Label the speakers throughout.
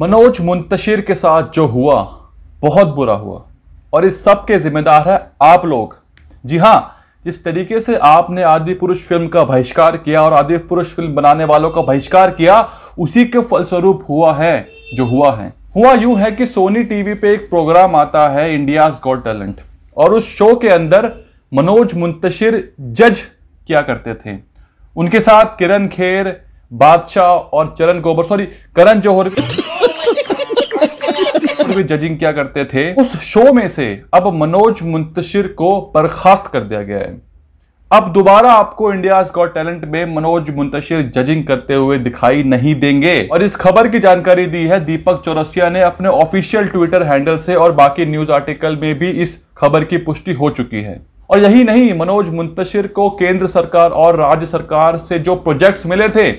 Speaker 1: मनोज मुंतशिर के साथ जो हुआ बहुत बुरा हुआ और इस सब के जिम्मेदार है आप लोग जी हाँ जिस तरीके से आपने आदि पुरुष फिल्म का बहिष्कार किया और आदि पुरुष फिल्म बनाने वालों का बहिष्कार किया उसी के फलस्वरूप हुआ है जो हुआ है हुआ यूं है कि सोनी टीवी पे एक प्रोग्राम आता है इंडियाज गॉट टैलेंट और उस शो के अंदर मनोज मुंतशिर जज किया करते थे उनके साथ किरण खेर बादशाह और चरण गोबर सॉरी करण जौहर भी जजिंग क्या करते थे उस शो में से अब मनोज मुंतशिर को बर्खास्त कर दिया गया है अब दोबारा आपको इंडिया गॉट टैलेंट में मनोज मुंतशिर जजिंग करते हुए दिखाई नहीं देंगे और इस खबर की जानकारी दी है दीपक चौरसिया ने अपने ऑफिशियल ट्विटर हैंडल से और बाकी न्यूज आर्टिकल में भी इस खबर की पुष्टि हो चुकी है और यही नहीं मनोज मुंतशिर को केंद्र सरकार और राज्य सरकार से जो प्रोजेक्ट्स मिले थे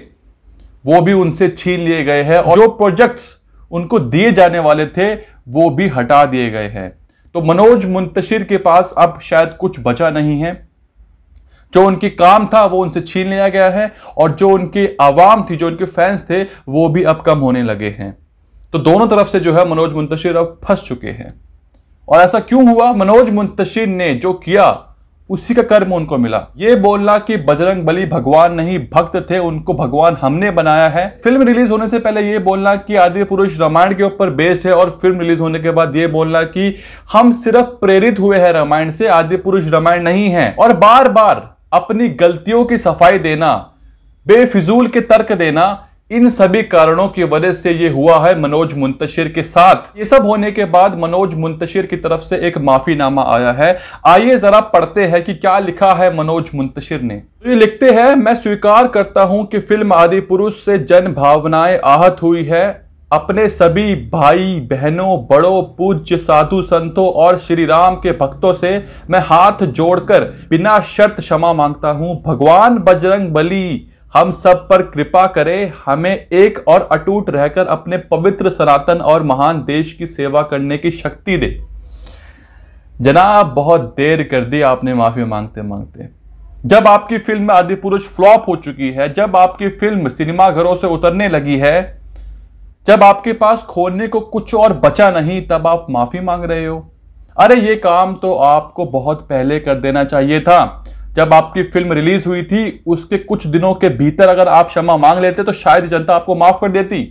Speaker 1: वो भी उनसे छीन लिए गए हैं और जो प्रोजेक्ट्स उनको दिए जाने वाले थे वो भी हटा दिए गए हैं तो मनोज मुंतशिर के पास अब शायद कुछ बचा नहीं है जो उनके काम था वो उनसे छीन लिया गया है और जो उनकी आवाम थी जो उनके फैंस थे वो भी अब कम होने लगे हैं तो दोनों तरफ से जो है मनोज मुंतशिर अब फंस चुके हैं और ऐसा क्यों हुआ मनोज मुंतशिर ने जो किया उसी का कर्म उनको मिला ये बोलना कि बजरंग बली भगवान नहीं भक्त थे उनको भगवान हमने बनाया है फिल्म रिलीज होने से पहले ये बोलना कि आदि पुरुष रामायण के ऊपर बेस्ड है और फिल्म रिलीज होने के बाद ये बोलना कि हम सिर्फ प्रेरित हुए हैं रामायण से आदि पुरुष रामायण नहीं है और बार बार अपनी गलतियों की सफाई देना बेफिजूल के तर्क देना इन सभी कारणों की वजह से ये हुआ है मनोज मुंतशिर के साथ ये सब होने के बाद मनोज मुंतशिर की तरफ से एक माफीनामा आया है आइए जरा पढ़ते हैं कि क्या लिखा है मनोज मुंतशिर ने तो ये लिखते हैं मैं स्वीकार करता हूं कि फिल्म आदि पुरुष से जन भावनाएं आहत हुई है अपने सभी भाई बहनों बड़ों पूज्य साधु संतों और श्री राम के भक्तों से मैं हाथ जोड़कर बिना शर्त क्षमा मांगता हूं भगवान बजरंग बली हम सब पर कृपा करें हमें एक और अटूट रहकर अपने पवित्र सनातन और महान देश की सेवा करने की शक्ति दे जनाब बहुत देर कर दी आपने माफी मांगते मांगते जब आपकी फिल्म आदि पुरुष फ्लॉप हो चुकी है जब आपकी फिल्म सिनेमा घरों से उतरने लगी है जब आपके पास खोने को कुछ और बचा नहीं तब आप माफी मांग रहे हो अरे ये काम तो आपको बहुत पहले कर देना चाहिए था जब आपकी फिल्म रिलीज हुई थी उसके कुछ दिनों के भीतर अगर आप क्षमा मांग लेते तो शायद जनता आपको माफ कर देती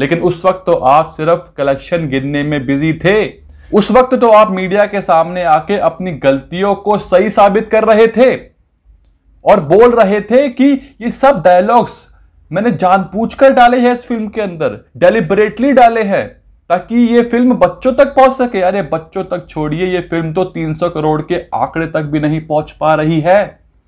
Speaker 1: लेकिन उस वक्त तो आप सिर्फ कलेक्शन गिनने में बिजी थे उस वक्त तो आप मीडिया के सामने आके अपनी गलतियों को सही साबित कर रहे थे और बोल रहे थे कि ये सब डायलॉग्स मैंने जानबूझकर डाले हैं इस फिल्म के अंदर डेलिबरेटली डाले हैं ताकि ये फिल्म बच्चों तक पहुंच सके अरे बच्चों तक छोड़िए ये फिल्म तो 300 करोड़ के आंकड़े तक भी नहीं पहुंच पा रही है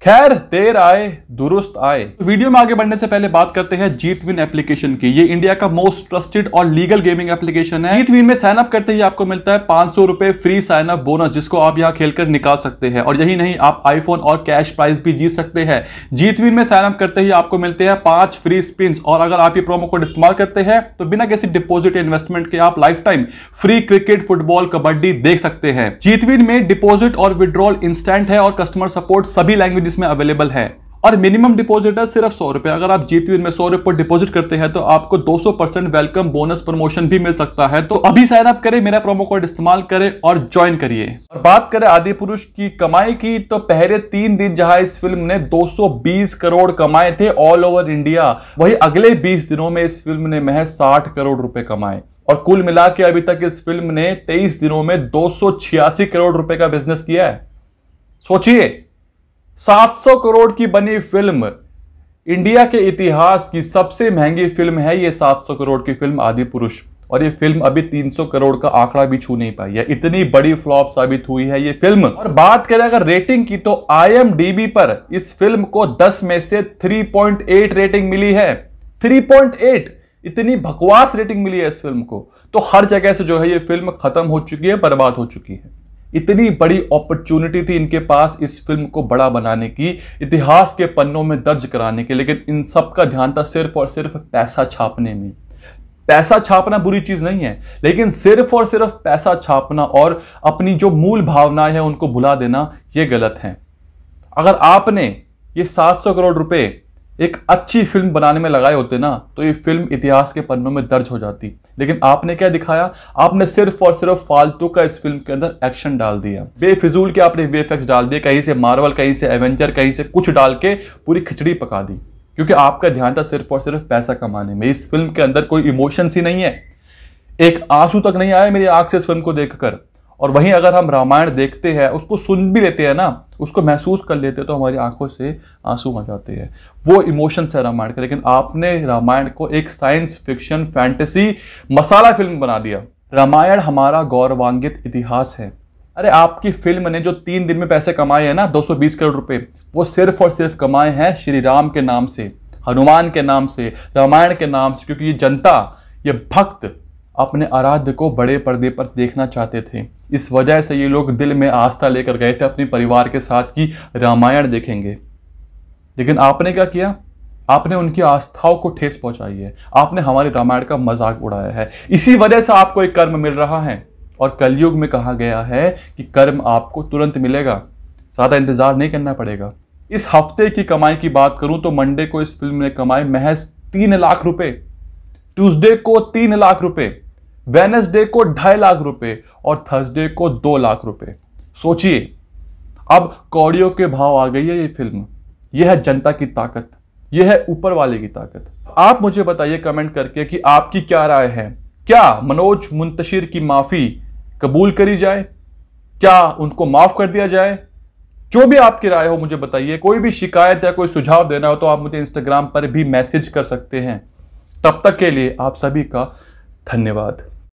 Speaker 1: खैर देर आए दुरुस्त आए तो वीडियो में आगे बढ़ने से पहले बात करते हैं जीतविन एप्लीकेशन की ये इंडिया का मोस्ट ट्रस्टेड और लीगल गेमिंग एप्लीकेशन है जीतविन में साइन अप करते ही आपको मिलता है पांच सौ रुपए फ्री साइन अप बोनस जिसको आप यहाँ खेलकर निकाल सकते हैं और यही नहीं आप आईफोन और कैश प्राइज भी जीत सकते हैं जीतविन में साइन अप करते ही आपको मिलते हैं पांच फ्री स्पिन और अगर आप ये प्रोमो कोड इस्तेमाल करते हैं तो बिना किसी डिपोजिट इन्वेस्टमेंट के आप lifetime free cricket football kabaddi देख सकते हैं जीतविन में डिपोजिट और विड्रॉल इंस्टेंट है और कस्टमर सपोर्ट सभी लैंग्वेजेस इसमें अवेलेबल है और मिनिमम डिपॉजिट है सिर्फ सौ रुपए अगर आप जीतू में सौ रुपए डिपॉजिट करते हैं तो आपको दो सौ परसेंट वेलकम बोनस प्रमोशन भी मिल सकता है तो अभी साइन अप करें मेरा प्रोमो कोड इस्तेमाल करें और ज्वाइन करिए और बात करें आदि पुरुष की कमाई की तो पहले तीन दिन जहां इस फिल्म ने 220 करोड़ कमाए थे ऑल ओवर इंडिया वही अगले बीस दिनों में इस फिल्म ने महज साठ करोड़ रुपए कमाए और कुल मिला के अभी तक इस फिल्म ने 23 दिनों में दो करोड़ रुपए का बिजनेस किया है सोचिए 700 करोड़ की बनी फिल्म इंडिया के इतिहास की सबसे महंगी फिल्म है ये 700 करोड़ की फिल्म आदि पुरुष और ये फिल्म अभी 300 करोड़ का आंकड़ा भी छू नहीं पाई है इतनी बड़ी फ्लॉप साबित हुई है ये फिल्म और बात करें अगर रेटिंग की तो आई पर इस फिल्म को 10 में से 3.8 रेटिंग मिली है 3.8 इतनी बकवास रेटिंग मिली है इस फिल्म को तो हर जगह से जो है ये फिल्म खत्म हो चुकी है बर्बाद हो चुकी है इतनी बड़ी अपॉर्चुनिटी थी इनके पास इस फिल्म को बड़ा बनाने की इतिहास के पन्नों में दर्ज कराने की लेकिन इन सब का ध्यान था सिर्फ और सिर्फ पैसा छापने में पैसा छापना बुरी चीज नहीं है लेकिन सिर्फ और सिर्फ पैसा छापना और अपनी जो मूल भावनाएं हैं उनको भुला देना ये गलत है अगर आपने ये 700 करोड़ रुपए एक अच्छी फिल्म बनाने में लगाए होते ना तो ये फिल्म इतिहास के पन्नों में दर्ज हो जाती लेकिन आपने क्या दिखाया आपने सिर्फ और सिर्फ फालतू का इस फिल्म के अंदर एक्शन डाल दिया बेफिजूल के आपने वीएफएक्स डाल दिए कहीं से मार्वल कहीं से एवेंजर कहीं से कुछ डाल के पूरी खिचड़ी पका दी क्योंकि आपका ध्यान था सिर्फ और सिर्फ पैसा कमाने में इस फिल्म के अंदर कोई इमोशंस ही नहीं है एक आंसू तक नहीं आया मेरी आंख से इस फिल्म को देखकर और वहीं अगर हम रामायण देखते हैं उसको सुन भी लेते हैं ना उसको महसूस कर लेते हैं तो हमारी आंखों से आंसू आ जाते हैं वो इमोशंस है रामायण का लेकिन आपने रामायण को एक science fiction fantasy masala film बना दिया रामायण हमारा गौरवान्वित इतिहास है अरे आपकी फिल्म ने जो तीन दिन में पैसे कमाए हैं ना 220 करोड़ रुपए वो सिर्फ और सिर्फ कमाए हैं श्री राम के नाम से हनुमान के नाम से रामायण के नाम से क्योंकि ये जनता ये भक्त अपने आराध्य को बड़े पर्दे पर देखना चाहते थे इस वजह से ये लोग दिल में आस्था लेकर गए थे अपने परिवार के साथ कि रामायण देखेंगे लेकिन आपने क्या किया आपने उनकी आस्थाओं को ठेस पहुंचाई है आपने हमारे रामायण का मजाक उड़ाया है इसी वजह से आपको एक कर्म मिल रहा है और कलयुग में कहा गया है कि कर्म आपको तुरंत मिलेगा ज़्यादा इंतज़ार नहीं करना पड़ेगा इस हफ्ते की कमाई की बात करूं तो मंडे को इस फिल्म ने कमाए महज तीन लाख रुपए ट्यूसडे को तीन लाख रुपए वेनसडे को ढाई लाख रुपए और थर्सडे को दो लाख रुपए सोचिए अब कौड़ियों के भाव आ गई है ये फिल्म यह है जनता की ताकत यह है ऊपर वाले की ताकत आप मुझे बताइए कमेंट करके कि आपकी क्या राय है क्या मनोज मुंतशिर की माफी कबूल करी जाए क्या उनको माफ कर दिया जाए जो भी आपकी राय हो मुझे बताइए कोई भी शिकायत या कोई सुझाव देना हो तो आप मुझे इंस्टाग्राम पर भी मैसेज कर सकते हैं तब तक के लिए आप सभी का धन्यवाद